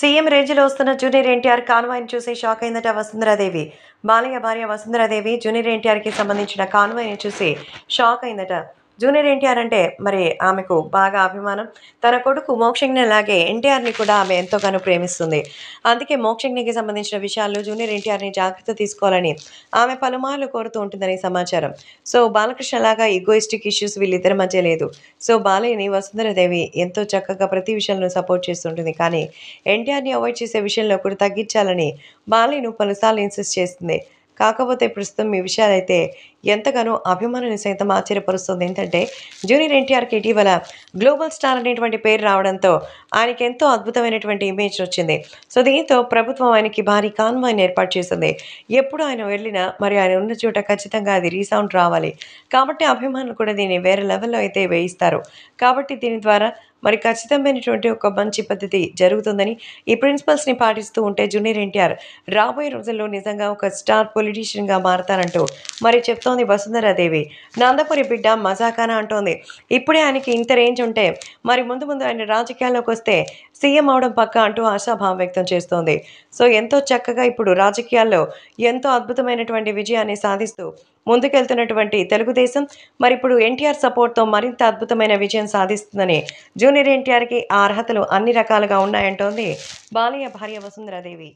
CM రేంజ్లో వస్తున్న junior NTR కాన్వాయ్ని చూసి షాక్ అయిందట వసుంధరాదేవి బాలయ్య భార్య వసుంధరాదేవి జూనియర్ ఎన్టీఆర్కి సంబంధించిన కాన్వాయ్ని చూసి షాక్ అయిందట జూనియర్ ఎన్టీఆర్ అంటే మరి ఆమెకు బాగా అభిమానం తన కొడుకు మోక్షజ్ఞ అలాగే ఎన్టీఆర్ని కూడా ఆమె ఎంతోగానో ప్రేమిస్తుంది అందుకే మోక్షజ్ఞకి సంబంధించిన విషయాల్లో జూనియర్ ఎన్టీఆర్ని జాగ్రత్త తీసుకోవాలని ఆమె పలుమార్లు కోరుతూ ఉంటుందని సమాచారం సో బాలకృష్ణ లాగా ఈగోయిస్టిక్ ఇష్యూస్ వీళ్ళిద్దరి మధ్య లేదు సో బాలయ్యని వసుంధరదేవి ఎంతో చక్కగా ప్రతి విషయంలో సపోర్ట్ చేస్తుంటుంది కానీ ఎన్టీఆర్ని అవాయిడ్ చేసే విషయంలో కూడా తగ్గించాలని బాలయ్యను పలుసార్లు ఇన్సిస్ట్ చేస్తుంది కాకపోతే ప్రస్తుతం ఈ విషయాలైతే ఎంతగానో అభిమానులు సైతం ఆశ్చర్యపరుస్తుంది ఏంటంటే జూనియర్ ఎన్టీఆర్కి ఇటీవల గ్లోబల్ స్టార్ అనేటువంటి పేరు రావడంతో ఆయనకి ఎంతో అద్భుతమైనటువంటి ఇమేజ్ వచ్చింది సో దీంతో ప్రభుత్వం ఆయనకి భారీ కాన్వాయ్ని ఏర్పాటు చేసింది ఎప్పుడు ఆయన వెళ్ళినా మరి ఆయన ఉన్న చోట ఖచ్చితంగా అది రీసౌండ్ రావాలి కాబట్టి అభిమానులు కూడా దీన్ని వేరే లెవెల్లో అయితే వేయిస్తారు కాబట్టి దీని ద్వారా మరి ఖచ్చితమైనటువంటి ఒక మంచి పద్ధతి జరుగుతుందని ఈ ప్రిన్సిపల్స్ని పాటిస్తూ ఉంటే జూనియర్ ఎన్టీఆర్ రాబోయే రోజుల్లో నిజంగా ఒక స్టార్ పొలిటీషియన్గా మారతానంటూ మరి చెప్తోంది వసుంధరాదేవి నందపురి బిడ్డ మజాకానా అంటోంది ఇప్పుడే ఆయనకి ఇంత రేంజ్ ఉంటే మరి ముందు ముందు ఆయన రాజకీయాల్లోకి వస్తే సీఎం అవడం పక్క అంటూ ఆశాభావం వ్యక్తం చేస్తోంది సో ఎంతో చక్కగా ఇప్పుడు రాజకీయాల్లో ఎంతో అద్భుతమైనటువంటి విజయాన్ని సాధిస్తూ ముందుకెళ్తున్నటువంటి తెలుగుదేశం మరి ఇప్పుడు ఎన్టీఆర్ సపోర్ట్తో మరింత అద్భుతమైన విజయం సాధిస్తుందని జూనియర్ ఎన్టీఆర్కి ఆ అర్హతలు అన్ని రకాలుగా ఉన్నాయంటోంది బాలయ్య భార్య వసుంధరాదేవి